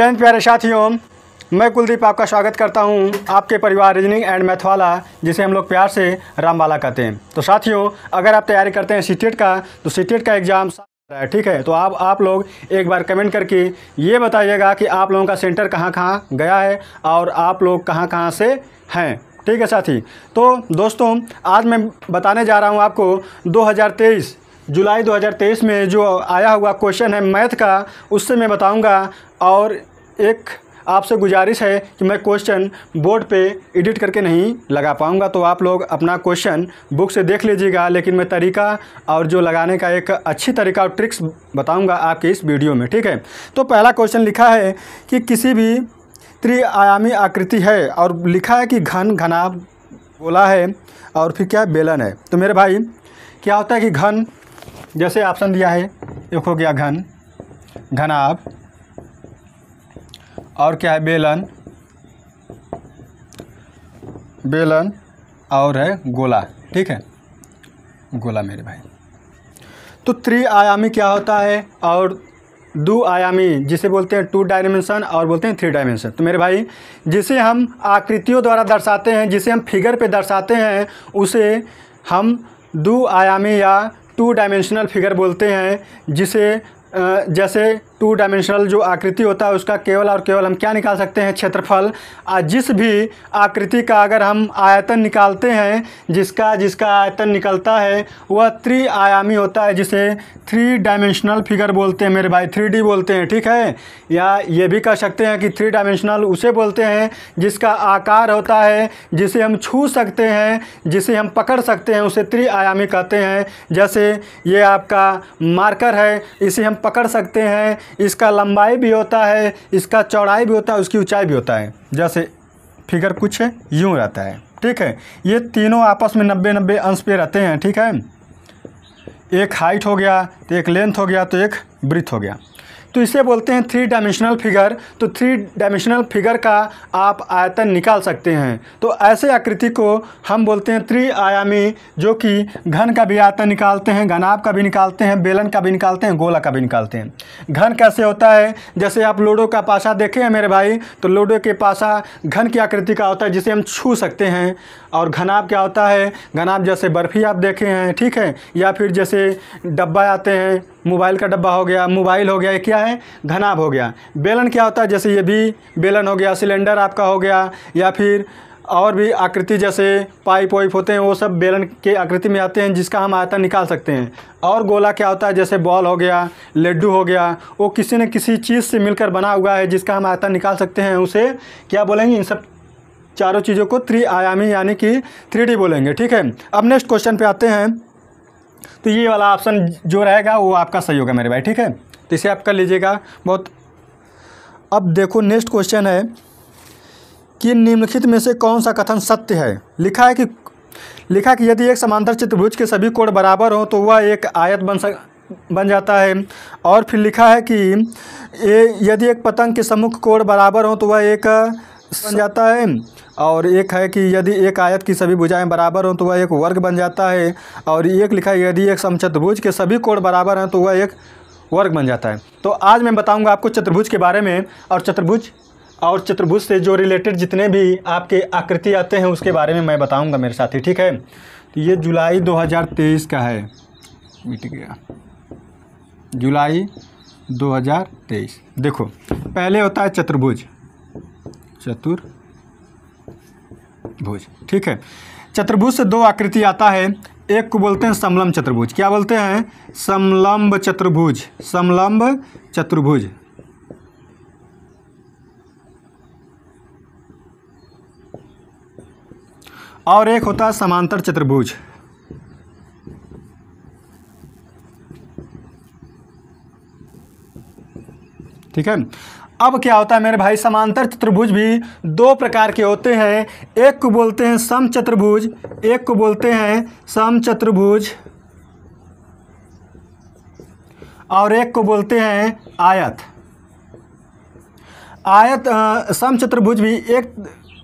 जैन प्यारे साथियों मैं कुलदीप आपका स्वागत करता हूं आपके परिवार रीजनिंग एंड मैथ वाला जिसे हम लोग प्यार से रामबाला कहते हैं तो साथियों अगर आप तैयारी करते हैं सीटेट e का तो सीटेट e का एग्ज़ाम है ठीक है तो आप आप लोग एक बार कमेंट करके ये बताइएगा कि आप लोगों का सेंटर कहाँ कहाँ गया है और आप लोग कहाँ कहाँ से हैं ठीक है साथी तो दोस्तों आज मैं बताने जा रहा हूँ आपको दो जुलाई 2023 में जो आया हुआ क्वेश्चन है मैथ का उससे मैं बताऊंगा और एक आपसे गुजारिश है कि मैं क्वेश्चन बोर्ड पे एडिट करके नहीं लगा पाऊँगा तो आप लोग अपना क्वेश्चन बुक से देख लीजिएगा लेकिन मैं तरीका और जो लगाने का एक अच्छी तरीका और ट्रिक्स बताऊँगा आपके इस वीडियो में ठीक है तो पहला क्वेश्चन लिखा है कि किसी भी त्रिआयामी आकृति है और लिखा है कि घन घना बोला है और फिर क्या बेलन है तो मेरे भाई क्या होता है कि घन जैसे ऑप्शन दिया है एक हो गया घन घनाभ और क्या है बेलन बेलन और है गोला ठीक है गोला मेरे भाई तो त्रिआयामी क्या होता है और दो आयामी जिसे बोलते हैं टू डायमेंशन और बोलते हैं थ्री डायमेंशन तो मेरे भाई जिसे हम आकृतियों द्वारा दर्शाते हैं जिसे हम फिगर पे दर्शाते हैं उसे हम दो आयामी या टू डायमेंशनल फिगर बोलते हैं जिसे जैसे टू डायमेंशनल जो आकृति होता है उसका केवल और केवल हम क्या निकाल सकते हैं क्षेत्रफल जिस भी आकृति का अगर हम आयतन निकालते हैं जिसका जिसका आयतन निकलता है वह त्रिआयामी होता है जिसे थ्री डायमेंशनल फिगर बोलते हैं मेरे भाई थ्री डी बोलते हैं ठीक है या ये भी कह सकते हैं कि थ्री डायमेंशनल उसे बोलते हैं जिसका आकार होता है जिसे हम छू सकते हैं जिसे हम पकड़ सकते हैं उसे त्रिआयामी कहते हैं जैसे ये आपका मार्कर है इसे हम पकड़ सकते हैं इसका लंबाई भी होता है इसका चौड़ाई भी होता है उसकी ऊंचाई भी होता है जैसे फिगर कुछ यूँ रहता है ठीक है ये तीनों आपस में नब्बे नब्बे अंश पे रहते हैं ठीक है एक हाइट हो गया तो एक लेंथ हो गया तो एक ब्रिथ हो गया तो इसे बोलते हैं थ्री डायमेंशनल फिगर तो थ्री डायमेंशनल फिगर का आप आयतन निकाल सकते हैं तो ऐसे आकृति को हम बोलते हैं त्रि आयामी जो कि घन का भी आयतन निकालते हैं घनाभ का भी निकालते हैं बेलन का भी निकालते हैं गोला का भी निकालते हैं घन कैसे होता है जैसे आप लूडो का पासा देखे हैं मेरे भाई तो लूडो के पासा घन की आकृति का होता है जिसे हम छू सकते हैं और घनाभ क्या होता है घनाभ जैसे बर्फ़ी आप देखे हैं ठीक है या फिर जैसे डब्बा आते हैं मोबाइल का डब्बा हो गया मोबाइल हो गया ये क्या है घनाभ हो गया बेलन क्या होता है जैसे ये भी बेलन हो गया सिलेंडर आपका हो गया या फिर और भी आकृति जैसे पाइप वाइप होते हैं वो सब बेलन के आकृति में आते हैं जिसका हम आयतन निकाल सकते हैं और गोला क्या होता है जैसे बॉल हो गया लड्डू हो गया वो किसी न किसी चीज़ से मिलकर बना हुआ है जिसका हम आयतन निकाल सकते हैं उसे क्या बोलेंगे इन सब चारों चीज़ों को त्रिआयामी यानी कि थ्री बोलेंगे ठीक है अब नेक्स्ट क्वेश्चन पर आते हैं तो ये वाला ऑप्शन जो रहेगा वो आपका सही होगा मेरे भाई ठीक है तो इसे आप कर लीजिएगा बहुत अब देखो नेक्स्ट क्वेश्चन है कि निम्नलिखित में से कौन सा कथन सत्य है लिखा है कि लिखा कि यदि एक समांतर चतुर्भुज के सभी कोण बराबर हों तो वह एक आयत बन सक बन जाता है और फिर लिखा है कि यदि एक पतंग के सम्मुख कोण बराबर हों तो वह एक बन जाता है और एक है कि यदि एक आयत की सभी भुजाएं बराबर हों तो वह एक वर्ग बन जाता है और एक लिखा है यदि एक समचतुर्भुज के सभी कोण बराबर हैं तो वह एक वर्ग बन जाता है तो आज मैं बताऊंगा आपको चतुर्भुज के बारे में और चतुर्भुज और चतुर्भुज से जो रिलेटेड जितने भी आपके आकृति आते हैं उसके बारे में मैं बताऊँगा मेरे साथी ठीक है तो ये जुलाई दो का है मिट गया जुलाई 2023 देखो पहले होता है चतुर्भुज चतुर भुज ठीक है चतुर्भुज से दो आकृति आता है एक को बोलते हैं समलम्ब चतुर्भुज क्या बोलते हैं समलम्ब चतुर्भुज समलम्ब चतुर्भुज और एक होता है समांतर चतुर्भुज ठीक है अब क्या होता है मेरे भाई समांतर चतुर्भुज भी दो प्रकार के होते हैं एक को बोलते हैं सम चतुर्भुज एक को बोलते हैं सम चतुर्भुज और एक को बोलते हैं आयत आयत सम चतुर्भुज भी एक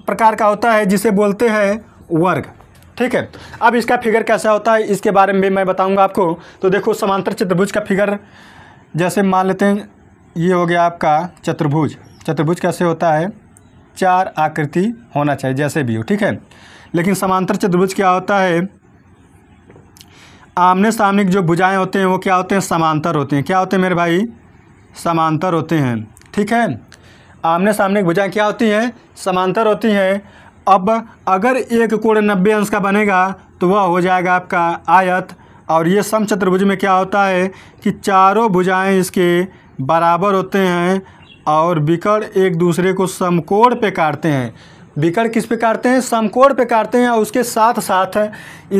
प्रकार का होता है जिसे बोलते हैं वर्ग ठीक है अब इसका फिगर कैसा होता है इसके बारे में भी मैं बताऊंगा आपको तो देखो समांतर चतुर्भुज का फिगर जैसे मान लेते हैं ये हो गया आपका चतुर्भुज चतुर्भुज कैसे होता है चार आकृति होना चाहिए जैसे भी हो ठीक है लेकिन समांतर चतुर्भुज क्या होता है आमने सामने जो भुजाएं होते हैं वो क्या होते हैं समांतर होते हैं क्या होते हैं मेरे भाई समांतर होते हैं ठीक है आमने सामने की भुजाएँ क्या होती हैं समांतर होती हैं अब अगर एक कोण नब्बे अंश का बनेगा तो वह हो जाएगा आपका आयत और ये समचतुर्भुज में क्या होता है कि चारों भुजाएं इसके बराबर होते हैं और बिकर एक दूसरे को समकोण पे काटते हैं बिकर किस पे काटते हैं समकोण पे काटते हैं और उसके साथ साथ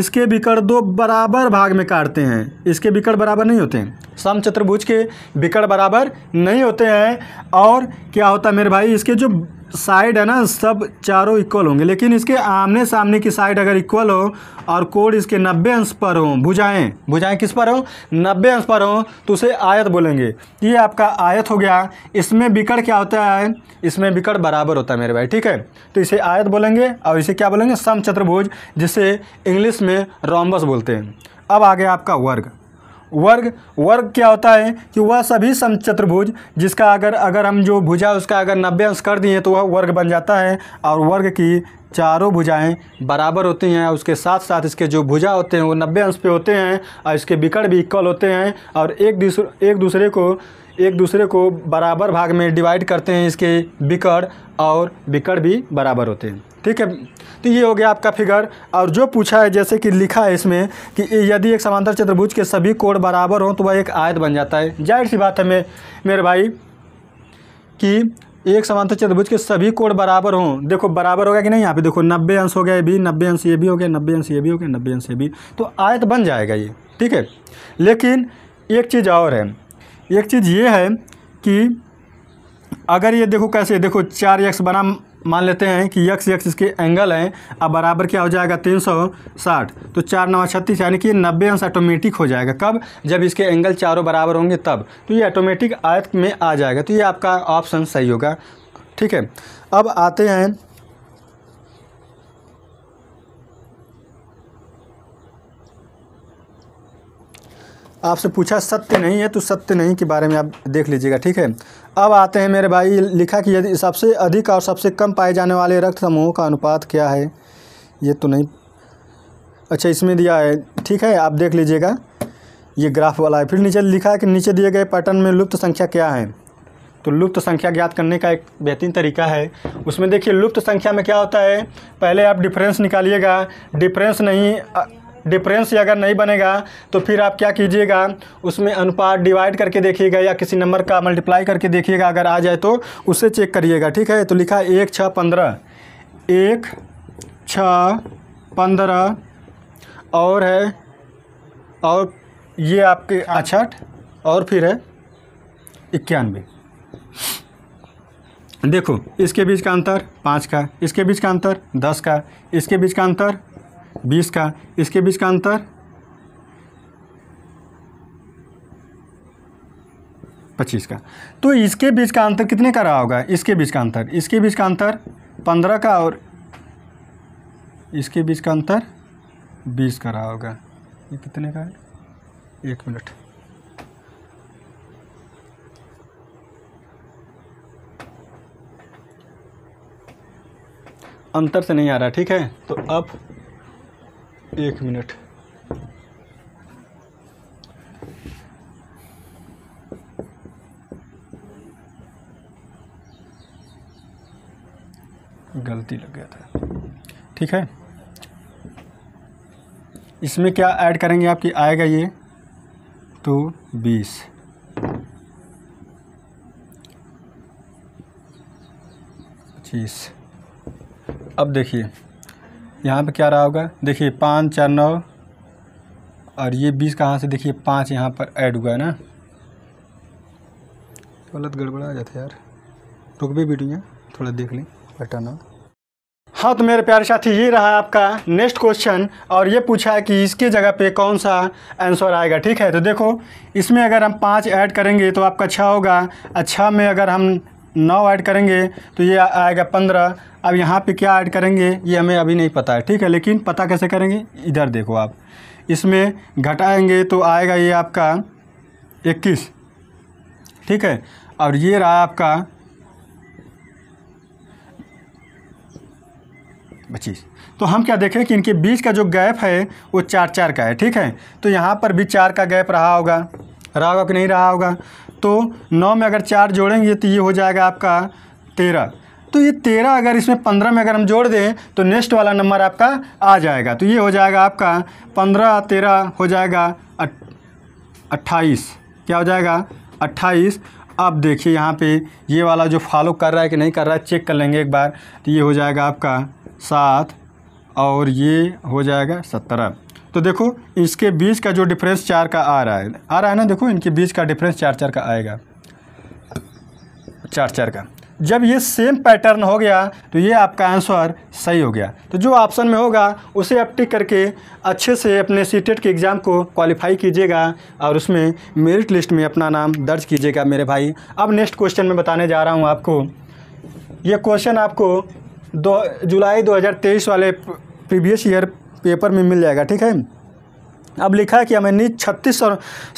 इसके बिकर दो बराबर भाग में काटते हैं इसके बिकर बराबर नहीं होते हैं सम चतुर्भुज के बिकड़ बराबर नहीं होते हैं और क्या होता है मेरे भाई इसके जो साइड है ना सब चारों इक्वल होंगे लेकिन इसके आमने सामने की साइड अगर इक्वल हो और कोड इसके नब्बे अंश पर हों भुजाएं भुजाएं किस पर हों नब्बे अंश पर हों तो उसे आयत बोलेंगे ये आपका आयत हो गया इसमें बिकट क्या होता है इसमें बिकट बराबर होता है मेरे भाई ठीक है तो इसे आयत बोलेंगे और इसे क्या बोलेंगे सम चतुर्भुज जिसे इंग्लिश में रोम्बस बोलते हैं अब आ गया आपका वर्ग वर्ग वर्ग क्या होता है कि वह सभी समचतुर्भुज जिसका अगर अगर हम जो भुजा उसका अगर नब्बे अंश कर दिए तो वह वर्ग बन जाता है और वर्ग की चारों भुजाएं बराबर होती हैं और उसके साथ साथ इसके जो भुजा होते हैं वो नब्बे अंश पे होते हैं और इसके विकट भी इक्वल होते हैं और एक दूसरे एक दूसरे को एक दूसरे को बराबर भाग में डिवाइड करते हैं इसके बिकड़ और बिकड़ भी बराबर होते हैं ठीक है तो ये हो गया आपका फिगर और जो पूछा है जैसे कि लिखा है इसमें कि यदि एक समांतर चतुर्भुज के सभी कोण बराबर हों तो वह एक आयत बन जाता है जाहिर सी बात है मैं मेरे भाई कि एक समांतर चतुर्भुज के सभी कोण बराबर हों देखो बराबर हो गया कि नहीं यहाँ पे देखो नब्बे अंश हो गया ये भी नब्बे अंश ये भी हो गया नब्बे अंश ये भी हो गया नब्बे अंश ये भी तो आयत बन जाएगा ये ठीक है लेकिन एक चीज़ और है एक चीज़ ये है कि अगर ये देखो कैसे देखो चार एक्स बना मान लेते हैं कि यक्स यक्स इसके एंगल हैं अब बराबर क्या हो जाएगा तीन सौ साठ तो चार नवा छत्तीस यानी कि नब्बे अंश ऑटोमेटिक हो जाएगा कब जब इसके एंगल चारों बराबर होंगे तब तो ये ऑटोमेटिक आयत में आ जाएगा तो ये आपका ऑप्शन सही होगा ठीक है अब आते हैं आपसे पूछा सत्य नहीं है तो सत्य नहीं के बारे में आप देख लीजिएगा ठीक है अब आते हैं मेरे भाई लिखा कि यदि सबसे अधिक और सबसे कम पाए जाने वाले रक्त समूहों का अनुपात क्या है ये तो नहीं अच्छा इसमें दिया है ठीक है आप देख लीजिएगा ये ग्राफ वाला है फिर नीचे लिखा है कि नीचे दिए गए पैटर्न में लुप्त संख्या क्या है तो लुप्त संख्या ज्ञात करने का एक बेहतरीन तरीका है उसमें देखिए लुप्त संख्या में क्या होता है पहले आप डिफरेंस निकालिएगा डिफरेंस नहीं डिफरेंस अगर नहीं बनेगा तो फिर आप क्या कीजिएगा उसमें अनुपात डिवाइड करके देखिएगा या किसी नंबर का मल्टीप्लाई करके देखिएगा अगर आ जाए तो उसे चेक करिएगा ठीक है तो लिखा है एक छः पंद्रह एक छः पंद्रह और है और ये आपके आछठ अच्छा, और फिर है इक्यानवे देखो इसके बीच का अंतर पाँच का इसके बीच का अंतर दस का इसके बीच का अंतर बीस का इसके बीच का अंतर पच्चीस का तो इसके बीच का अंतर कितने का रहा होगा इसके बीच का अंतर इसके बीच का अंतर पंद्रह का और इसके बीच का अंतर बीस का रहा होगा ये कितने का है एक मिनट अंतर से नहीं आ रहा ठीक है तो अब एक मिनट गलती लग गया था ठीक है इसमें क्या ऐड करेंगे आपकी आएगा ये तो बीस पच्चीस अब देखिए यहाँ पे क्या रहा होगा देखिए पाँच चार नौ और ये बीस कहाँ से देखिए पाँच यहाँ पर ऐड हुआ है ना गलत गड़बड़ा आ जाता यार रुक भी बीटिंग थोड़ा देख लें पटाना हाँ तो मेरे प्यारे साथी ये रहा आपका नेक्स्ट क्वेश्चन और ये पूछा है कि इसके जगह पे कौन सा आंसर आएगा ठीक है तो देखो इसमें अगर हम पाँच ऐड करेंगे तो आपका छः अच्छा होगा और अच्छा में अगर हम नौ ऐड करेंगे तो ये आएगा पंद्रह अब यहाँ पे क्या ऐड करेंगे ये हमें अभी नहीं पता है ठीक है लेकिन पता कैसे करेंगे इधर देखो आप इसमें घटाएंगे तो आएगा ये आपका इक्कीस ठीक है और ये रहा आपका पच्चीस तो हम क्या देखें कि इनके बीच का जो गैप है वो चार चार का है ठीक है तो यहाँ पर भी चार का गैप रहा होगा रहा होगा कि नहीं रहा होगा तो नौ में अगर चार जोड़ेंगे तो ये हो जाएगा आपका तेरह तो ये तेरह अगर इसमें पंद्रह में अगर हम जोड़ दें तो नेक्स्ट वाला नंबर आपका आ जाएगा तो ये हो जाएगा आपका पंद्रह तेरह हो जाएगा अट्ठाईस क्या हो जाएगा अट्ठाईस अब देखिए यहाँ पे ये वाला जो फॉलो कर रहा है कि नहीं कर रहा है चेक कर लेंगे एक बार तो ये हो जाएगा आपका सात और ये हो जाएगा सत्रह तो देखो इसके बीच का जो डिफरेंस चार का आ रहा है आ रहा है ना देखो इनके बीच का डिफरेंस चार चार का आएगा चार चार का जब ये सेम पैटर्न हो गया तो ये आपका आंसर सही हो गया तो जो ऑप्शन में होगा उसे आप टिक करके अच्छे से अपने सी टेट के एग्ज़ाम को क्वालिफाई कीजिएगा और उसमें मेरिट लिस्ट में अपना नाम दर्ज कीजिएगा मेरे भाई अब नेक्स्ट क्वेश्चन में बताने जा रहा हूँ आपको ये क्वेश्चन आपको दो जुलाई 2023 वाले प्रीवियस ईयर पेपर में मिल जाएगा ठीक है अब लिखा है कि नीच छत्तीस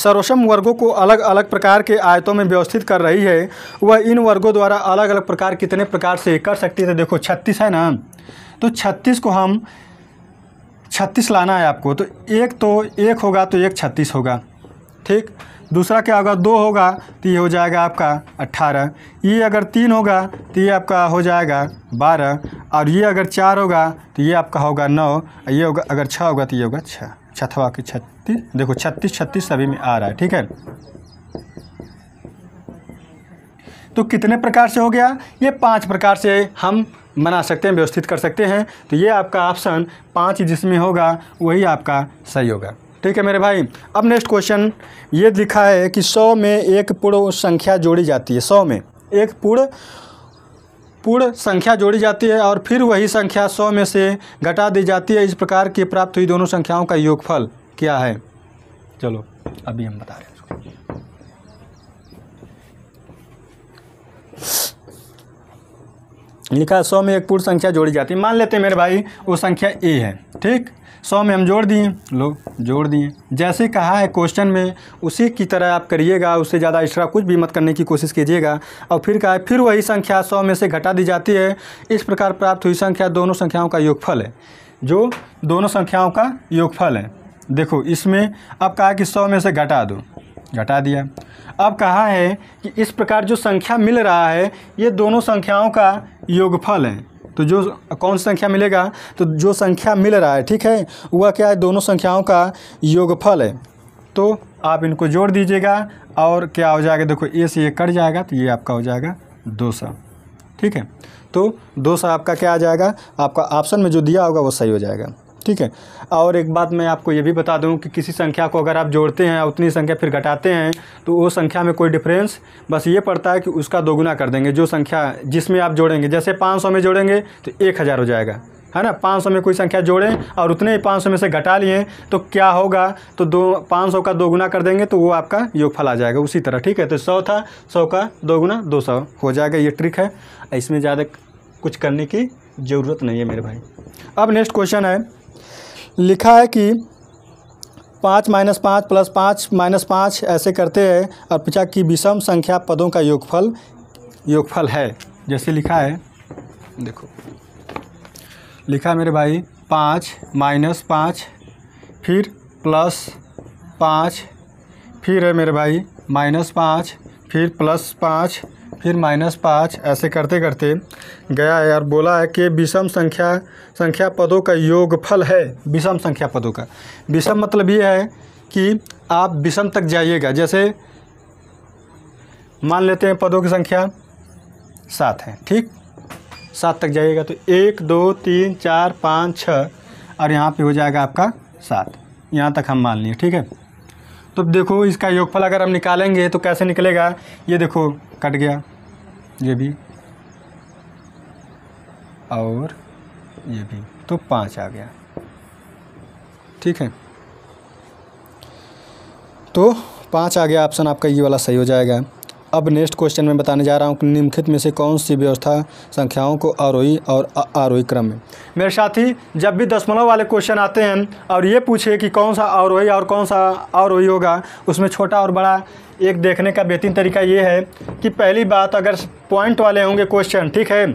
सर्वोषम वर्गों को अलग अलग प्रकार के आयतों में व्यवस्थित कर रही है वह इन वर्गों द्वारा अलग अलग प्रकार कितने प्रकार से कर सकती है तो देखो छत्तीस है ना तो छत्तीस को हम छत्तीस लाना है आपको तो एक तो एक होगा तो एक छत्तीस होगा ठीक दूसरा क्या होगा दो होगा तो ये हो जाएगा आपका अट्ठारह ये अगर तीन होगा तो ये आपका हो जाएगा बारह और ये अगर चार होगा तो ये आपका होगा नौ और ये होगा अगर छः होगा तो ये होगा छः छतवा की छत्तीस देखो छत्तीस छत्तीस सभी में आ रहा है ठीक है तो कितने प्रकार से हो गया ये पांच प्रकार से हम मना सकते हैं व्यवस्थित कर सकते हैं तो ये आपका ऑप्शन पाँच जिसमें होगा वही आपका सही होगा ठीक है मेरे भाई अब नेक्स्ट क्वेश्चन ये लिखा है कि सौ में एक पूर्ण संख्या जोड़ी जाती है सौ में एक पूर्ण पूर्ण संख्या जोड़ी जाती है और फिर वही संख्या सौ में से घटा दी जाती है इस प्रकार की प्राप्त हुई दोनों संख्याओं का योगफल क्या है चलो अभी हम बता रहे हैं लिखा सौ में एक पूर्ण संख्या जोड़ी जाती है मान लेते हैं मेरे भाई वो संख्या ए है ठीक सौ में हम जोड़ दिए लोग जोड़ दिए जैसे कहा है क्वेश्चन में उसी की तरह आप करिएगा उससे ज़्यादा एक्स्ट्रा कुछ भी मत करने की कोशिश कीजिएगा और फिर कहा है फिर वही संख्या सौ में से घटा दी जाती है इस प्रकार प्राप्त हुई संख्या दोनों संख्याओं का योगफल है जो दोनों संख्याओं का योगफल है देखो इसमें अब कहा कि सौ में से घटा दो घटा दिया अब कहा है कि इस प्रकार जो संख्या मिल रहा है ये दोनों संख्याओं का योगफल है तो जो कौन सी संख्या मिलेगा तो जो संख्या मिल रहा है ठीक है वह क्या है दोनों संख्याओं का योगफल है तो आप इनको जोड़ दीजिएगा और क्या हो जाएगा देखो ए से ये कट जाएगा तो ये आपका हो जाएगा दो सौ ठीक है तो दो सौ आपका क्या आ जाएगा आपका ऑप्शन में जो दिया होगा वो सही हो जाएगा ठीक है और एक बात मैं आपको ये भी बता दूं कि किसी संख्या को अगर आप जोड़ते हैं उतनी संख्या फिर घटाते हैं तो वो संख्या में कोई डिफरेंस बस ये पड़ता है कि उसका दोगुना कर देंगे जो संख्या जिसमें आप जोड़ेंगे जैसे पाँच सौ में जोड़ेंगे तो एक हज़ार हो जाएगा है ना 500 में कोई संख्या जोड़ें और उतने ही पाँच में से घटा लिए तो क्या होगा तो दो पाँच का दोगुना कर देंगे तो वो आपका योगफल आ जाएगा उसी तरह ठीक है तो सौ था सौ का दो दो हो जाएगा ये ट्रिक है इसमें ज़्यादा कुछ करने की ज़रूरत नहीं है मेरे भाई अब नेक्स्ट क्वेश्चन है लिखा है कि पाँच माइनस पाँच प्लस पाँच माइनस पाँच ऐसे करते हैं और पिछा कि विषम संख्या पदों का योगफल योगफल है जैसे लिखा है देखो लिखा है मेरे भाई पाँच माइनस पाँच फिर प्लस पाँच फिर है मेरे भाई माइनस पाँच फिर प्लस पाँच फिर माइनस पाँच ऐसे करते करते गया है और बोला है कि विषम संख्या संख्या पदों का योगफल है विषम संख्या पदों का विषम मतलब ये है कि आप विषम तक जाइएगा जैसे मान लेते हैं पदों की संख्या सात है ठीक सात तक जाइएगा तो एक दो तीन चार पाँच छः और यहाँ पे हो जाएगा आपका सात यहाँ तक हम मान लिए ठीक है तो देखो इसका योगफल अगर हम निकालेंगे तो कैसे निकलेगा ये देखो कट गया ये भी और ये भी तो पाँच आ गया ठीक है तो पाँच आ गया ऑप्शन आपका ये वाला सही हो जाएगा अब नेक्स्ट क्वेश्चन में बताने जा रहा हूँ कि निम्नलिखित में से कौन सी व्यवस्था संख्याओं को आरोही और आरोही क्रम में मेरे साथी जब भी दशमलव वाले क्वेश्चन आते हैं और ये पूछे कि कौन सा आरोही और कौन सा आरोही होगा उसमें छोटा और बड़ा एक देखने का बेहतरीन तरीका ये है कि पहली बात अगर पॉइंट वाले होंगे क्वेश्चन ठीक है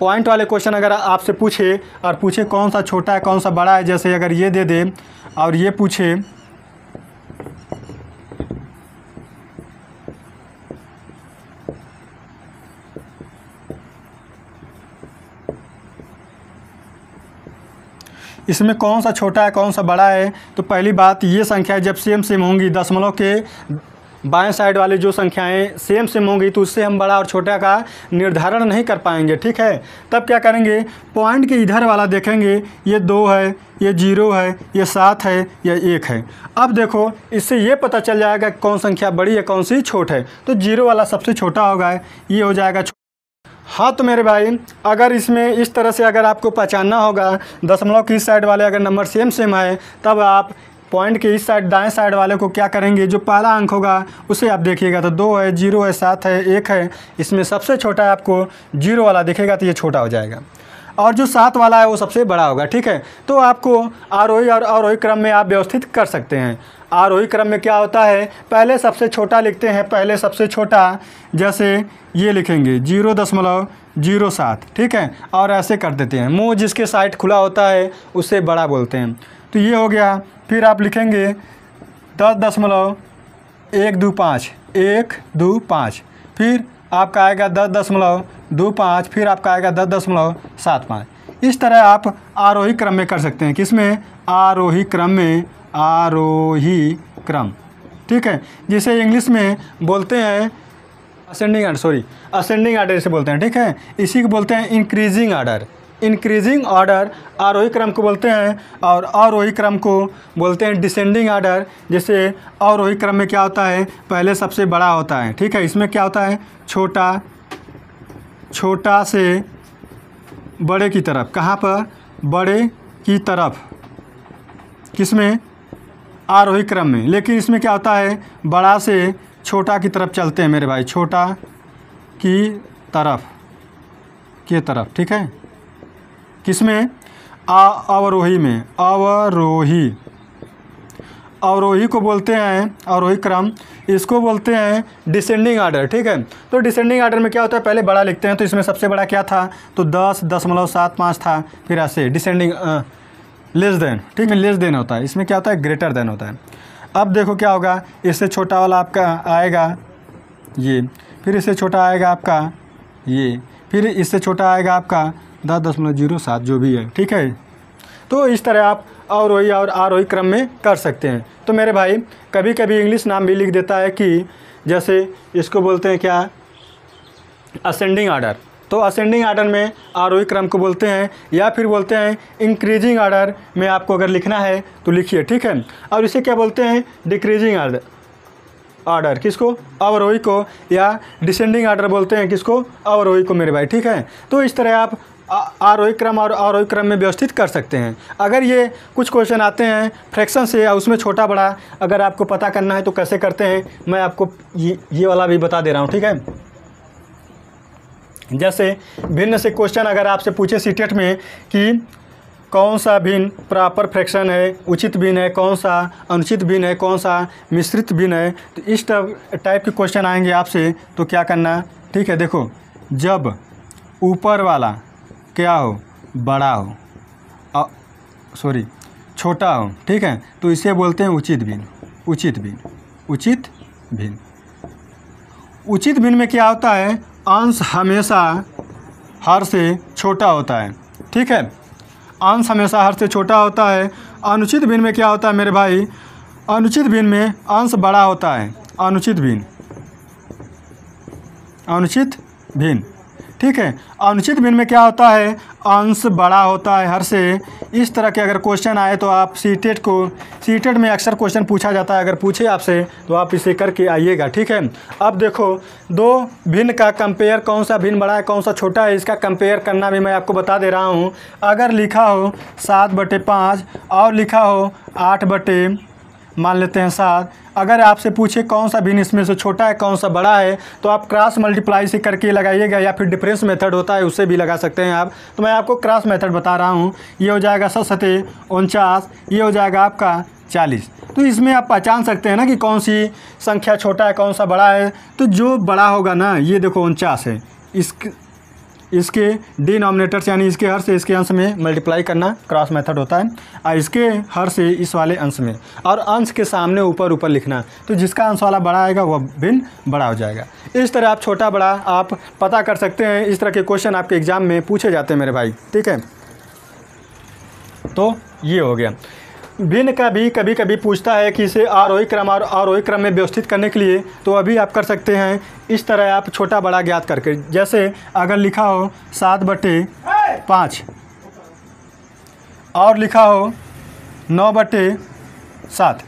पॉइंट वाले क्वेश्चन अगर आपसे पूछे और पूछे कौन सा छोटा है कौन सा बड़ा है जैसे अगर ये दे दे और ये पूछे इसमें कौन सा छोटा है कौन सा बड़ा है तो पहली बात ये संख्या जब सेम सेम होंगी दशमलव के बाएं साइड वाली जो संख्याएं सेम सेम होंगी तो उससे हम बड़ा और छोटा का निर्धारण नहीं कर पाएंगे ठीक है तब क्या करेंगे पॉइंट के इधर वाला देखेंगे ये दो है ये जीरो है ये सात है या एक है अब देखो इससे ये पता चल जाएगा कौन संख्या बड़ी है कौन सी छोट है तो जीरो वाला सबसे छोटा होगा ये हो जाएगा हाँ तो मेरे भाई अगर इसमें इस तरह से अगर आपको पहचानना होगा दशमलव की इस साइड वाले अगर नंबर सेम सेम आए तब आप पॉइंट के इस साइड दाएं साइड वाले को क्या करेंगे जो पहला अंक होगा उसे आप देखिएगा तो दो है जीरो है सात है एक है इसमें सबसे छोटा आपको जीरो वाला देखेगा तो ये छोटा हो जाएगा और जो सात वाला है वो सबसे बड़ा होगा ठीक है तो आपको आरोही और आरोही क्रम में आप व्यवस्थित कर सकते हैं आरोही क्रम में क्या होता है पहले सबसे छोटा लिखते हैं पहले सबसे छोटा जैसे ये लिखेंगे जीरो दशमलव जीरो सात ठीक है और ऐसे कर देते हैं मुँह जिसके साइड खुला होता है उससे बड़ा बोलते हैं तो ये हो गया फिर आप लिखेंगे दस दशमलव एक दो पाँच एक दो पाँच फिर आपका आएगा दस दशमलव दो पाँच फिर आपका आएगा दस दशमलव सात पाँच इस तरह आप आरोही क्रम में कर सकते हैं किसमें आरोही क्रम में आरोही क्रम ठीक है जिसे इंग्लिश में बोलते हैं ascending order sorry ascending order से बोलते हैं ठीक है इसी को बोलते हैं इंक्रीजिंग आर्डर इंक्रीजिंग ऑर्डर आरोही क्रम को बोलते हैं और अवरोही क्रम e को बोलते हैं डिसेंडिंग ऑर्डर जैसे अवरोही क्रम e में क्या होता है पहले सबसे बड़ा होता है ठीक है इसमें क्या होता है छोटा छोटा से बड़े की तरफ कहाँ पर बड़े की तरफ किस में आरोही क्रम e में लेकिन इसमें क्या होता है बड़ा से छोटा की तरफ चलते हैं मेरे भाई छोटा की तरफ के तरफ ठीक है किसमें अवरोही में अवरोही अवरोही को बोलते हैं अवरोही क्रम इसको बोलते हैं डिसेंडिंग आर्डर ठीक है तो डिसेंडिंग आर्डर में क्या होता है पहले बड़ा लिखते हैं तो इसमें सबसे बड़ा क्या था तो दस दशमलव सात पाँच था फिर ऐसे डिसेंडिंग लेस देन ठीक है लेस देन होता है इसमें क्या होता है ग्रेटर देन होता है अब देखो क्या होगा इससे छोटा वाला आपका आएगा ये फिर इससे छोटा आएगा आपका ये फिर इससे छोटा आएगा आपका दस दशमलव जीरो सात जो भी है ठीक है तो इस तरह आप अवरोही और आरोही क्रम में कर सकते हैं तो मेरे भाई कभी कभी इंग्लिश नाम भी लिख देता है कि जैसे इसको बोलते हैं क्या असेंडिंग आर्डर तो असेंडिंग आर्डर में आरोही क्रम को बोलते हैं या फिर बोलते हैं इंक्रीजिंग आर्डर में आपको अगर लिखना है तो लिखिए ठीक है और इसे क्या बोलते हैं डिक्रीजिंग आर्डर ऑर्डर किसको अवरोही को या डिसेंडिंग ऑर्डर बोलते हैं किसको अवरोही को मेरे भाई ठीक है तो इस तरह आप आरोही क्रम और आरोही क्रम में व्यवस्थित कर सकते हैं अगर ये कुछ क्वेश्चन आते हैं फ्रैक्शन से या उसमें छोटा बड़ा अगर आपको पता करना है तो कैसे करते हैं मैं आपको ये ये वाला भी बता दे रहा हूँ ठीक है जैसे भिन्न से क्वेश्चन अगर आपसे पूछे सी e में कि कौन सा भिन्न प्रॉपर फ्रैक्शन है उचित भिन्न है कौन सा अनुचित भिन्न है कौन सा मिश्रित भिन्न है तो इस टाइप के क्वेश्चन आएंगे आपसे तो क्या करना ठीक है देखो जब ऊपर वाला क्या हो बड़ा हो सॉरी छोटा हो ठीक है तो इसे बोलते हैं उचित भिन्न उचित भिन्न उचित भिन्न उचित भिन्न में क्या होता है अंश हमेशा हर से छोटा होता है ठीक है अंश हमेशा हर से छोटा होता है अनुचित भिन्न में क्या होता है मेरे भाई अनुचित भिन्न में अंश बड़ा होता है अनुचित भिन्न अनुचित भिन्न ठीक है अनुचित भिन्न में क्या होता है अंश बड़ा होता है हर से इस तरह के अगर क्वेश्चन आए तो आप सीटेट को सीटेट में अक्सर क्वेश्चन पूछा जाता है अगर पूछे आपसे तो आप इसे करके आइएगा ठीक है अब देखो दो भिन्न का कंपेयर कौन सा भिन्न बड़ा है कौन सा छोटा है इसका कंपेयर करना भी मैं आपको बता दे रहा हूँ अगर लिखा हो सात बटे पाँच और लिखा हो आठ बटे मान लेते हैं सात अगर आपसे पूछे कौन सा भिन्न इसमें से छोटा है कौन सा बड़ा है तो आप क्रॉस मल्टीप्लाई से करके लगाइएगा या फिर डिफरेंस मेथड होता है उसे भी लगा सकते हैं आप तो मैं आपको क्रॉस मेथड बता रहा हूँ ये हो जाएगा सौ सतह उनचास ये हो जाएगा आपका चालीस तो इसमें आप पहचान सकते हैं ना कि कौन सी संख्या छोटा है कौन सा बड़ा है तो जो बड़ा होगा ना ये देखो उनचास है इस इसके डिनोमिनेटर्स यानी इसके हर से इसके अंश में मल्टीप्लाई करना क्रॉस मेथड होता है और इसके हर से इस वाले अंश में और अंश के सामने ऊपर ऊपर लिखना तो जिसका अंश वाला बड़ा आएगा वह भिन्न बड़ा हो जाएगा इस तरह आप छोटा बड़ा आप पता कर सकते हैं इस तरह के क्वेश्चन आपके एग्ज़ाम में पूछे जाते हैं मेरे भाई ठीक है तो ये हो गया भिन्न का भी कभी कभी पूछता है कि इसे आरोही क्रम और आरोही क्रम में व्यवस्थित करने के लिए तो अभी आप कर सकते हैं इस तरह आप छोटा बड़ा ज्ञात करके जैसे अगर लिखा हो सात बटे पाँच और लिखा हो नौ बटे सात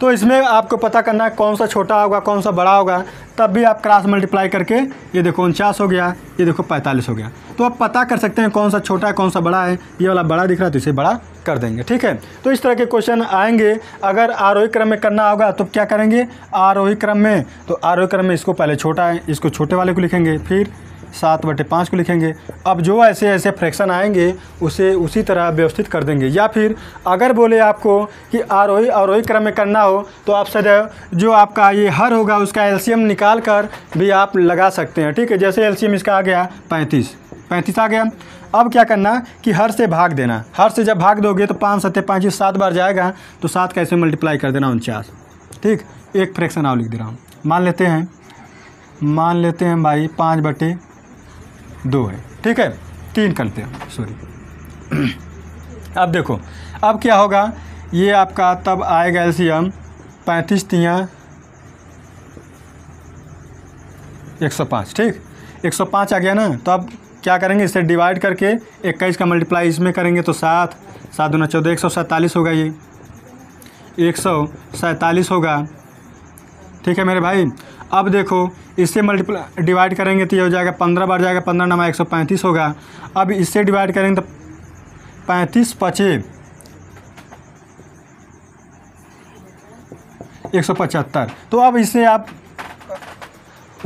तो इसमें आपको पता करना है कौन सा छोटा होगा कौन सा बड़ा होगा तब भी आप क्रॉस मल्टीप्लाई करके ये देखो उनचास हो गया ये देखो पैंतालीस हो गया तो आप पता कर सकते हैं कौन सा छोटा है कौन सा बड़ा है ये वाला बड़ा दिख रहा है तो इसे बड़ा कर देंगे ठीक है तो इस तरह के क्वेश्चन आएंगे अगर आरोही क्रम में करना होगा तो क्या करेंगे आरोही क्रम में तो आरोही क्रम में इसको पहले छोटा है इसको छोटे वाले को लिखेंगे फिर सात बटे पाँच को लिखेंगे अब जो ऐसे ऐसे फ्रैक्शन आएंगे उसे उसी तरह व्यवस्थित कर देंगे या फिर अगर बोले आपको कि आरोही आरोही क्रम में करना हो तो आप सदैव जो आपका ये हर होगा उसका एलसीएम निकाल कर भी आप लगा सकते हैं ठीक है जैसे एलसीएम इसका आ गया पैंतीस पैंतीस आ गया अब क्या करना कि हर से भाग देना हर से जब भाग दोगे तो पाँच सत्य पैंतीस सात बार जाएगा तो सात कैसे मल्टीप्लाई कर देना उनचास ठीक एक फ्रैक्शन आओ लिख दे रहा हूँ मान लेते हैं मान लेते हैं भाई पाँच बटे दो है ठीक है तीन करते हैं सॉरी अब देखो अब क्या होगा ये आपका तब आएगा एल्सियम पैंतीस तियाँ एक सौ पाँच ठीक एक सौ पाँच आ गया ना तो अब क्या करेंगे इसे डिवाइड करके इक्कीस का मल्टीप्लाई इसमें करेंगे तो सात सात दूना चौदह एक सौ सैंतालीस होगा ये एक सौ सैंतालीस होगा ठीक है मेरे भाई अब देखो इससे मल्टीप्ला डिवाइड करेंगे तो ये हो जाएगा पंद्रह बार जाएगा पंद्रह नंबर एक सौ पैंतीस होगा अब इससे डिवाइड करेंगे तो पैंतीस पचे एक सौ पचहत्तर तो अब इसे आप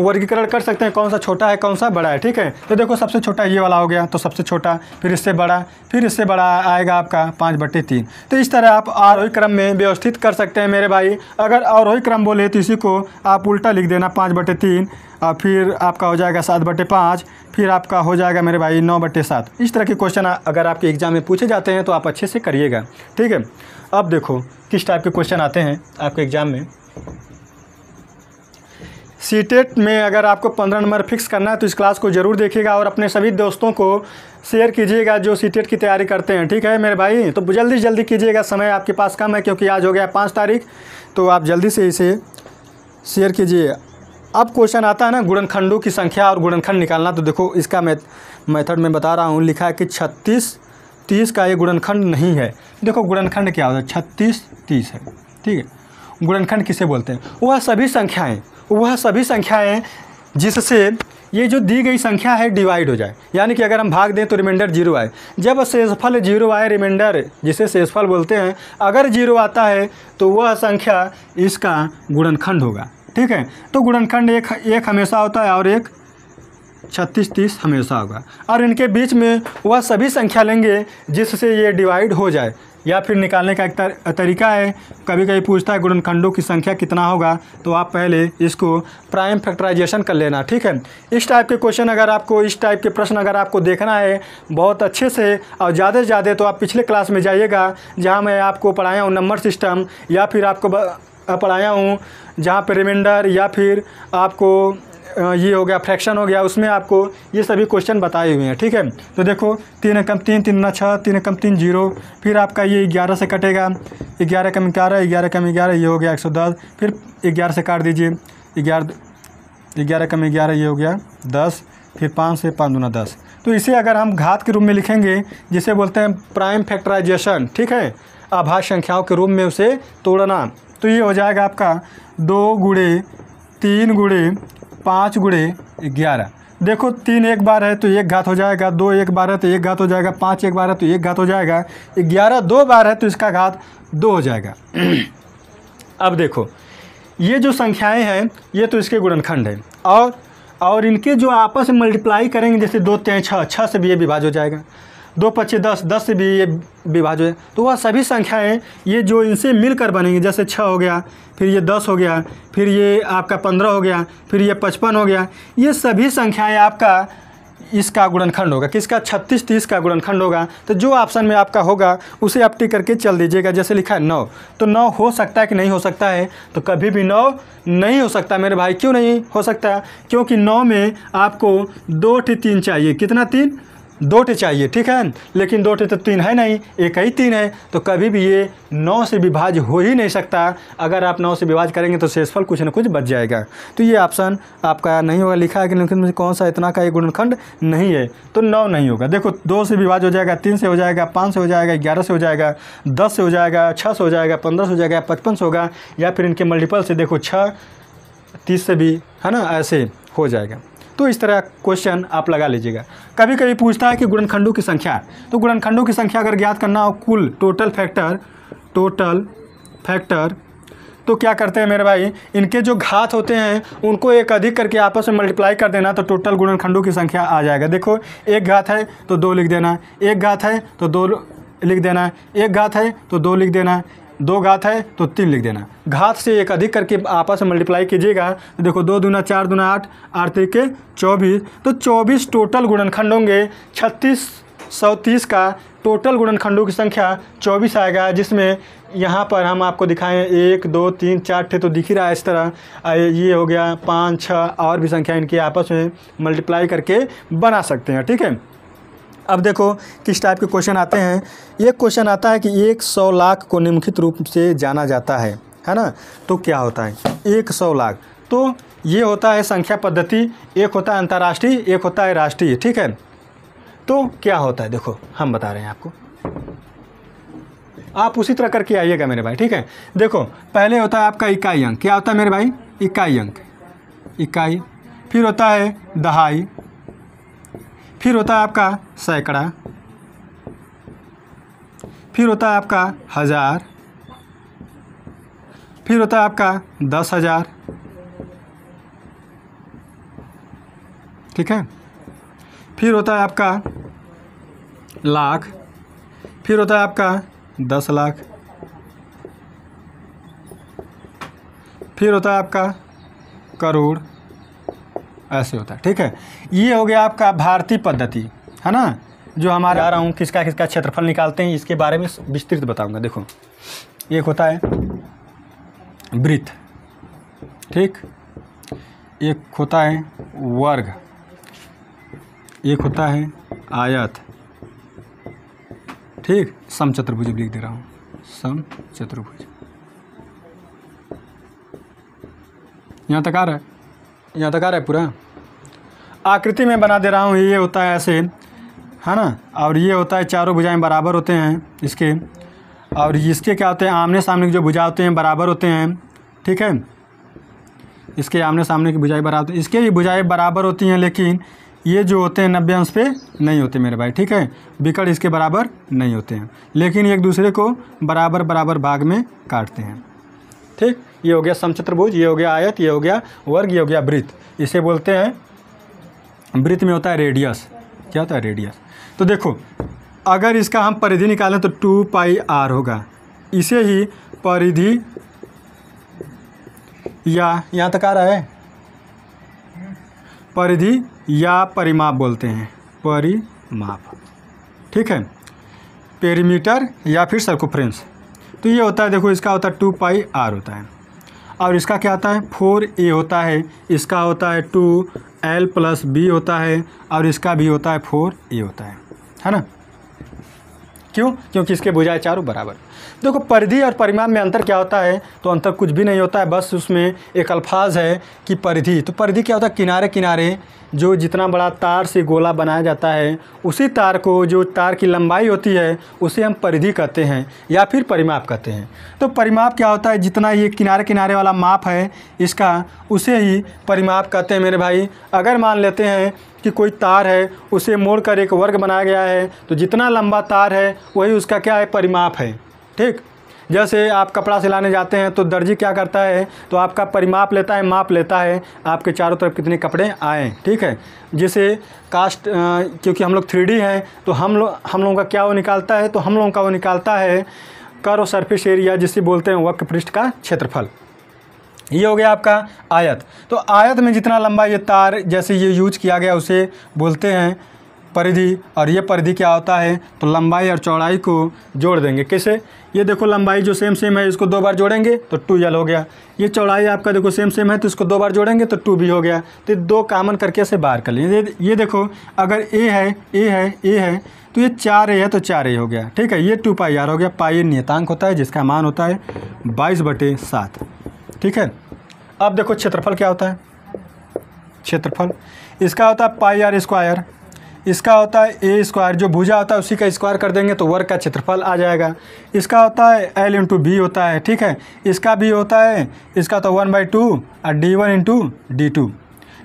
वर्गीकरण कर सकते हैं कौन सा छोटा है कौन सा बड़ा है ठीक है तो देखो सबसे छोटा ये वाला हो गया तो सबसे छोटा फिर इससे बड़ा फिर इससे बड़ा आएगा आपका पाँच बट्टे तीन तो इस तरह आप आरोही क्रम में व्यवस्थित कर सकते हैं मेरे भाई अगर आरोही क्रम बोले तो इसी को आप उल्टा लिख देना पाँच बटे तीन और फिर आपका हो जाएगा सात बटे पाँच फिर आपका हो जाएगा मेरे भाई नौ बटे सात इस तरह के क्वेश्चन अगर आपके एग्जाम में पूछे जाते हैं तो आप अच्छे से करिएगा ठीक है अब देखो किस टाइप के क्वेश्चन आते हैं आपके एग्ज़ाम में सीटेट e में अगर आपको पंद्रह नंबर फिक्स करना है तो इस क्लास को ज़रूर देखिएगा और अपने सभी दोस्तों को शेयर कीजिएगा जो सीटेट e की तैयारी करते हैं ठीक है मेरे भाई तो जल्दी जल्दी कीजिएगा समय आपके पास कम है क्योंकि आज हो गया पाँच तारीख तो आप जल्दी से इसे शेयर कीजिए अब क्वेश्चन आता है ना गुणनखंडों की संख्या और गुणनखंड निकालना तो देखो इसका मैं मेथड में बता रहा हूँ लिखा है कि छत्तीस तीस का ये गुणनखंड नहीं है देखो गुणनखंड क्या होता है छत्तीस तीस है ठीक है गुणनखंड किसे बोलते हैं वह सभी संख्याएं वह सभी संख्याएं जिससे ये जो दी गई संख्या है डिवाइड हो जाए यानी कि अगर हम भाग दें तो रिमाइंडर जीरो आए जब शेषफल जीरो आए रिमाइंडर जिसे शेषफल बोलते हैं अगर जीरो आता है तो वह संख्या इसका गुणनखंड होगा ठीक है तो गुणनखंड एक एक हमेशा होता है और एक छत्तीस तीस हमेशा होगा और इनके बीच में वह सभी संख्या लेंगे जिससे ये डिवाइड हो जाए या फिर निकालने का एक तरीका है कभी कभी पूछता है गुणनखंडों की संख्या कितना होगा तो आप पहले इसको प्राइम फैक्टराइजेशन कर लेना ठीक है इस टाइप के क्वेश्चन अगर आपको इस टाइप के प्रश्न अगर आपको देखना है बहुत अच्छे से और ज़्यादा से ज़्यादा तो आप पिछले क्लास में जाइएगा जहाँ मैं आपको पढ़ाया हूँ नंबर सिस्टम या फिर आपको पढ़ाया हूँ जहाँ पर रिमाइंडर या फिर आपको ये हो गया फ्रैक्शन हो गया उसमें आपको ये सभी क्वेश्चन बताए हुए हैं ठीक है तो देखो तीन एकम तीन तीन ना छः तीन एकम तीन जीरो फिर आपका ये ग्यारह से कटेगा ग्यारह कम ग्यारह ग्यारह कम ग्यारह ये हो गया एक सौ दस फिर ग्यारह से काट दीजिए ग्यारह ग्यारह कम ग्यारह ये हो गया दस फिर पाँच से पाँच दूना दस तो इसे अगर हम घात के रूप में लिखेंगे जिसे बोलते हैं प्राइम फैक्टराइजेशन ठीक है आभास संख्याओं के रूप में उसे तोड़ना तो ये हो जाएगा आपका दो गुड़े तीन गुड़े पाँच गुड़े ग्यारह देखो तीन एक बार है तो एक घात हो जाएगा दो एक बार है तो एक घात हो जाएगा पाँच एक बार है तो एक घात हो जाएगा ग्यारह दो बार है तो इसका घात दो हो जाएगा अब देखो ये जो संख्याएं हैं ये तो इसके गुणनखंड हैं और और इनके जो आपस में मल्टीप्लाई करेंगे जैसे दो तय छः छः से भी ये विभाज हो जाएगा दो पच्चे दस दस से भी ये विभाज्य है तो वह सभी संख्याएं ये जो इनसे मिलकर बनेंगी जैसे छः हो गया फिर ये दस हो गया फिर ये आपका पंद्रह हो गया फिर ये पचपन हो गया ये सभी संख्याएं आपका इसका गुणनखंड होगा किसका छत्तीस तीस का गुणनखंड होगा तो जो ऑप्शन में आपका होगा उसे आप टिक करके चल दीजिएगा जैसे लिखा है नौ तो नौ हो सकता है कि नहीं हो सकता है तो कभी भी नौ नहीं हो सकता मेरे भाई क्यों नहीं हो सकता क्योंकि नौ में आपको दो टी तीन चाहिए कितना तीन दो टे चाहिए ठीक है लेकिन दो टे तो तीन है नहीं एक ही तीन है तो कभी भी ये नौ से विभाज हो ही नहीं सकता अगर आप नौ से विभाज करेंगे तो शेषफल कुछ ना कुछ बच जाएगा तो ये ऑप्शन आपका नहीं होगा लिखा है कि लेकिन कौन सा इतना का ये गुणनखंड नहीं है तो नौ नहीं होगा देखो दो से विभाज हो जाएगा तीन से हो जाएगा पाँच से हो जाएगा ग्यारह से हो जाएगा दस से हो जाएगा छः से हो जाएगा पंद्रह से हो जाएगा पचपन से होगा या फिर इनके मल्टीपल से देखो छः तीस से भी है ना ऐसे हो जाएगा तो इस तरह क्वेश्चन आप लगा लीजिएगा कभी कभी पूछता है कि गुणनखंडों की संख्या तो गुणनखंडों की संख्या अगर ज्ञात करना हो कुल टोटल फैक्टर टोटल फैक्टर तो क्या करते हैं मेरे भाई इनके जो घात होते हैं उनको एक अधिक करके आपस में मल्टीप्लाई कर देना तो टोटल गुणनखंडों की संख्या आ जाएगा देखो एक घात है तो दो लिख देना एक घात है तो दो लिख देना एक घात है तो दो लिख देना दो घात है तो तीन लिख देना घात से एक अधिक करके आपस में मल्टीप्लाई कीजिएगा तो देखो दो दूना चार दूना आठ आठ तरीके तो चौबीस तो चौबीस टोटल गुणनखंड होंगे छत्तीस सौ तीस का टोटल गुणनखंडों की संख्या चौबीस आएगा जिसमें यहाँ पर हम आपको दिखाएं एक दो तीन चार थे तो दिख ही रहा है इस तरह ये हो गया पाँच छः और भी संख्या इनकी आपस में मल्टीप्लाई करके बना सकते हैं ठीक है अब देखो किस टाइप के क्वेश्चन आते हैं एक क्वेश्चन आता है कि एक सौ लाख को निम्नलिखित रूप से जाना जाता है है ना तो क्या होता है एक सौ लाख तो ये होता है संख्या पद्धति एक होता है अंतर्राष्ट्रीय एक होता है राष्ट्रीय ठीक है तो क्या होता है देखो हम बता रहे हैं आपको आप उसी तरह करके आइएगा मेरे भाई ठीक है देखो पहले होता है आपका इकाई अंक क्या होता है मेरे भाई इकाई अंक इकाई फिर होता है दहाई फिर होता है आपका सैकड़ा फिर होता है आपका हज़ार फिर होता है आपका दस हज़ार ठीक है फिर होता है आपका लाख फिर होता है आपका दस लाख फिर होता है आपका करोड़ ऐसे होता है ठीक है ये हो गया आपका भारतीय पद्धति है ना जो हमारे आ रहा हूँ किसका किसका क्षेत्रफल निकालते हैं इसके बारे में विस्तृत बताऊँगा देखो एक होता है वृत्त ठीक एक होता है वर्ग एक होता है आयत ठीक समचतुर्भुज लिख दे रहा हूँ समचतुर्भुज यहाँ तक आ रहा है यहाँ तक आ रहा है पूरा आकृति में बना दे रहा हूँ ये होता है ऐसे है ना और ये होता है चारों भुजाएं बराबर होते हैं इसके और इसके क्या होते हैं आमने सामने के जो भुजा होते हैं बराबर होते हैं ठीक है इसके आमने सामने की भुजाएं बराबर इसके भी भुजाएं बराबर होती हैं लेकिन ये जो होते हैं नब्बे अंश पे नहीं होते मेरे भाई ठीक है बिकट इसके बराबर नहीं होते हैं लेकिन एक दूसरे को बराबर बराबर भाग में काटते हैं ठीक ये हो गया समचतुर्भुज ये हो गया आयत ये हो गया वर्ग ये हो गया वृत्त इसे बोलते हैं वृत्त में होता है रेडियस क्या होता है रेडियस तो देखो अगर इसका हम परिधि निकालें तो टू पाई आर होगा इसे ही परिधि या यहाँ तक आ रहा है परिधि या परिमाप बोलते हैं परिमाप ठीक है पेरीमीटर या फिर सर्कुफ्रेंस तो ये होता है देखो इसका होता है टू पाई आर होता है और इसका क्या होता है फोर ए होता है इसका होता है टू एल प्लस बी होता है और इसका भी होता है फोर ए होता है है ना क्यों क्योंकि इसके भुजाएं चारों बराबर देखो परिधि और परिमाप में अंतर क्या होता है तो अंतर कुछ भी नहीं होता है बस उसमें एक अल्फाज है कि परिधि तो परिधि क्या होता है किनारे किनारे जो जितना बड़ा तार से गोला बनाया जाता है उसी तार को जो तार की लंबाई होती है उसे हम परिधि कहते हैं या फिर परिमाप कहते हैं तो परिमाप क्या होता है जितना ये किनारे किनारे वाला माप है इसका उसे ही परिमाप कहते हैं मेरे भाई अगर मान लेते हैं कि कोई तार है उसे मोड़कर एक वर्ग बनाया गया है तो जितना लंबा तार है वही उसका क्या है परिमाप है ठीक जैसे आप कपड़ा सिलाने जाते हैं तो दर्जी क्या करता है तो आपका परिमाप लेता है माप लेता है आपके चारों तरफ कितने कपड़े आए ठीक है जिसे कास्ट आ, क्योंकि हम लोग थ्री हैं तो हम लोग हम लोगों का क्या वो निकालता है तो हम लोगों का वो निकालता है करो सरफेस एरिया जिसे बोलते हैं वक्र पृष्ठ का क्षेत्रफल ये हो गया आपका आयत तो आयत में जितना लंबा ये तार जैसे ये यूज किया गया उसे बोलते हैं परिधि और ये परिधि क्या होता है तो लंबाई और चौड़ाई को जोड़ देंगे कैसे ये देखो लंबाई जो सेम सेम है इसको दो बार जोड़ेंगे तो टू यल हो गया ये चौड़ाई आपका देखो सेम सेम है तो इसको दो बार जोड़ेंगे तो टू भी हो गया तो दो कामन करके ऐसे बाहर कर लेंगे ये, ये देखो अगर ए है ए है ए है तो ये चार ए है तो चार ए हो गया ठीक है ये टू पाई आर हो गया पाई नियतांक होता है जिसका मान होता है बाईस बटे सात ठीक है अब देखो क्षेत्रफल क्या होता है क्षेत्रफल इसका होता है पाई आर स्क्वायर इसका होता है ए स्क्वायर जो भुजा होता है उसी का स्क्वायर कर देंगे तो वर्ग का क्षेत्रफल आ जाएगा इसका होता है एल इंटू बी होता है ठीक है इसका भी होता है इसका तो वन बाई टू और D one into D two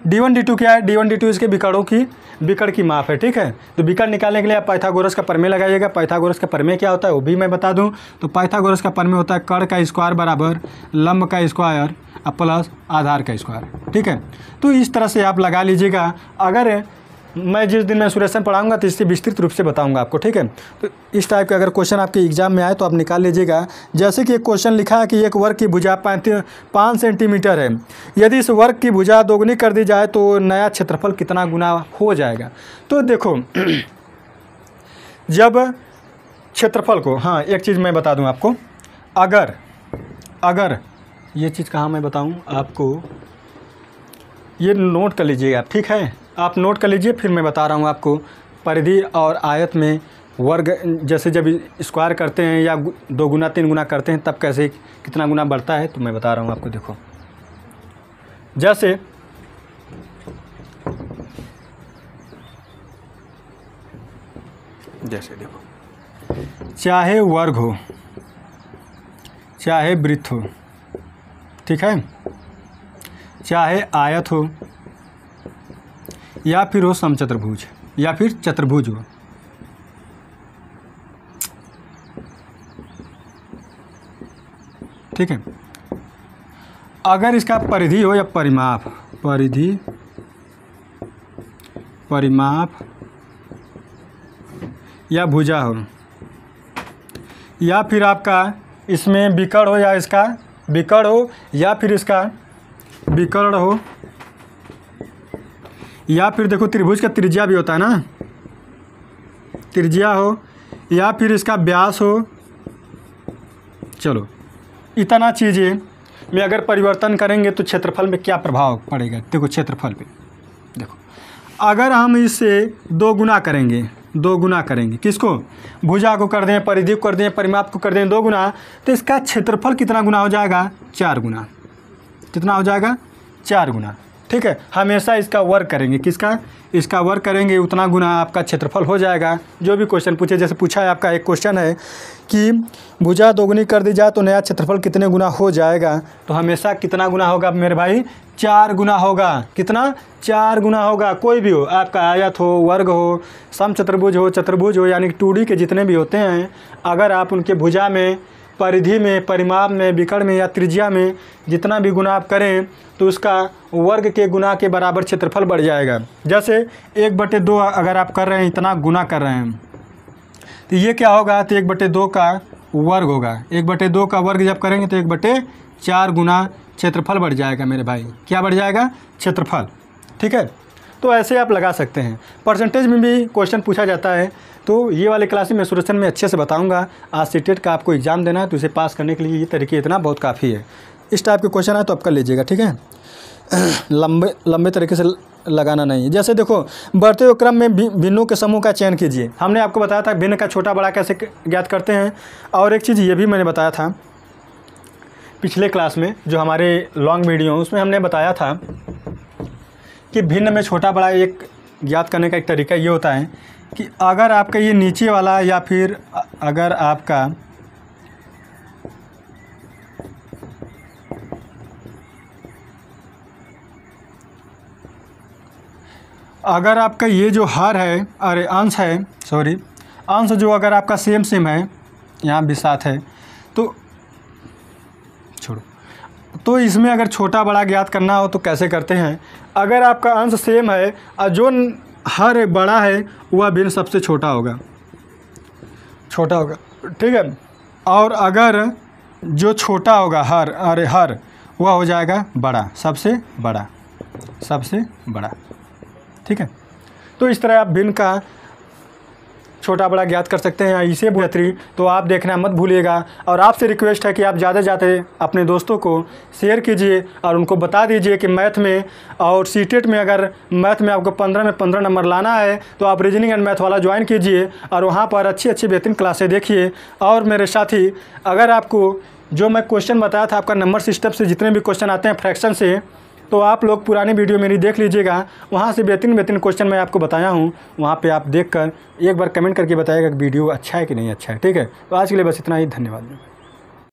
D one D two क्या है डी वन डी टू इसके बिकड़ों की बिकड़ की माप है ठीक है तो बिकड़ निकालने के लिए आप पाइथागोरस का परमे लगाइएगा पाइथागोरस का परमे क्या होता है वो भी मैं बता दूं तो पाइथागोरस का परमे होता है कड़ का स्क्वायर बराबर लंब का स्क्वायर और प्लस आधार का स्क्वायर ठीक है तो इस तरह से आप लगा लीजिएगा अगर मैं जिस दिन मैं सुरेशन पढ़ाऊंगा तो इससे विस्तृत रूप से बताऊंगा आपको ठीक है तो इस टाइप के अगर क्वेश्चन आपके एग्जाम में आए तो आप निकाल लीजिएगा जैसे कि एक क्वेश्चन लिखा है कि एक वर्ग की भुजा पाँच सेंटीमीटर है यदि इस वर्ग की भुजा दोगुनी कर दी जाए तो नया क्षेत्रफल कितना गुना हो जाएगा तो देखो जब क्षेत्रफल को हाँ एक चीज़ मैं बता दूँ आपको अगर अगर ये चीज़ कहाँ मैं बताऊँ आपको ये नोट कर लीजिएगा ठीक है आप नोट कर लीजिए फिर मैं बता रहा हूँ आपको परिधि और आयत में वर्ग जैसे जब स्क्वायर करते हैं या दो गुना तीन गुना करते हैं तब कैसे कितना गुना बढ़ता है तो मैं बता रहा हूँ आपको देखो जैसे जैसे देखो चाहे वर्ग हो चाहे वृत्त हो ठीक है चाहे आयत हो या फिर हो समचतुर्भुज या फिर चतुर्भुज हो ठीक है अगर इसका परिधि हो या परिमाप परिधि परिमाप या भुजा हो या फिर आपका इसमें विकर्ण हो या इसका विकर्ण हो या फिर इसका विकर्ण हो या फिर देखो त्रिभुज का त्रिज्या भी होता है ना त्रिज्या हो या फिर इसका व्यास हो चलो इतना चीज़ें में अगर परिवर्तन करेंगे तो क्षेत्रफल में क्या प्रभाव पड़ेगा देखो क्षेत्रफल पे देखो अगर हम इसे दो गुना करेंगे दो गुना करेंगे किसको भुजा को कर दें परिधि को कर दें परिमाप को कर दें दो गुना तो इसका क्षेत्रफल कितना गुना हो जाएगा चार गुना कितना हो जाएगा चार गुना ठीक है हमेशा इसका वर्क करेंगे किसका इसका वर्क करेंगे उतना गुना आपका क्षेत्रफल हो जाएगा जो भी क्वेश्चन पूछे जैसे पूछा है आपका एक क्वेश्चन है कि भुजा दोगुनी कर दी जाए तो नया क्षेत्रफल कितने गुना हो जाएगा तो हमेशा कितना गुना होगा मेरे भाई चार गुना होगा कितना चार गुना होगा कोई भी हो आपका आयत हो वर्ग हो सम चतुर्भुज हो चतुर्भुज हो यानी टू के जितने भी होते हैं अगर आप उनके भुजा में परिधि में परिमाप में विकर्ण में या त्रिज्या में जितना भी गुना आप करें तो उसका वर्ग के गुना के बराबर क्षेत्रफल बढ़ जाएगा जैसे एक बटे दो अगर आप कर रहे हैं इतना गुना कर रहे हैं तो ये क्या होगा तो एक बटे दो का वर्ग होगा एक बटे दो का वर्ग जब करेंगे तो एक बटे चार गुना क्षेत्रफल बढ़ जाएगा मेरे भाई क्या बढ़ जाएगा क्षेत्रफल ठीक है तो ऐसे आप लगा सकते हैं परसेंटेज में भी क्वेश्चन पूछा जाता है तो ये वाले क्लास में सुरक्षण में अच्छे से बताऊंगा आज सी का आपको एग्ज़ाम देना है तो इसे पास करने के लिए ये तरीके इतना बहुत काफ़ी है इस टाइप के क्वेश्चन आए तो आप कर लीजिएगा ठीक है लंबे लंबे तरीके से लगाना नहीं है जैसे देखो बढ़ते हुए क्रम में भिन्नों के समूह का चयन कीजिए हमने आपको बताया था भिन्न का छोटा बड़ा कैसे ज्ञात करते हैं और एक चीज़ ये भी मैंने बताया था पिछले क्लास में जो हमारे लॉन्ग वीडियो उसमें हमने बताया था कि भिन्न में छोटा बड़ा एक ज्ञात करने का एक तरीका ये होता है कि अगर आपका ये नीचे वाला या फिर अगर आपका अगर आपका ये जो हार है अरे अंश है सॉरी अंश जो अगर आपका सेम सेम है यहाँ भी साथ है तो तो इसमें अगर छोटा बड़ा ज्ञात करना हो तो कैसे करते हैं अगर आपका अंश सेम है और जो हर बड़ा है वह भिन्न सबसे छोटा होगा छोटा होगा ठीक है और अगर जो छोटा होगा हर अरे हर वह हो जाएगा बड़ा सबसे बड़ा सबसे बड़ा ठीक है तो इस तरह आप भिन्न का छोटा बड़ा ज्ञात कर सकते हैं इसे बेहतरी तो आप देखना मत भूलिएगा और आपसे रिक्वेस्ट है कि आप ज़्यादा जाते अपने दोस्तों को शेयर कीजिए और उनको बता दीजिए कि मैथ में और सी e में अगर मैथ में आपको पंद्रह में पंद्रह नंबर लाना है तो आप रीजनिंग एंड मैथ वाला ज्वाइन कीजिए और वहाँ पर अच्छी अच्छी बेहतरीन क्लासें देखिए और मेरे साथी अगर आपको जो मैं क्वेश्चन बताया था आपका नंबर सिस्टम से जितने भी क्वेश्चन आते हैं फ्रैक्शन से तो आप लोग पुरानी वीडियो मेरी देख लीजिएगा वहाँ से बेहतरीन बेहतरीन क्वेश्चन मैं आपको बताया हूँ वहाँ पर आप देख कर एक बार कमेंट करके बताएगा कि वीडियो अच्छा है कि नहीं अच्छा है ठीक है तो आज के लिए बस इतना ही धन्यवाद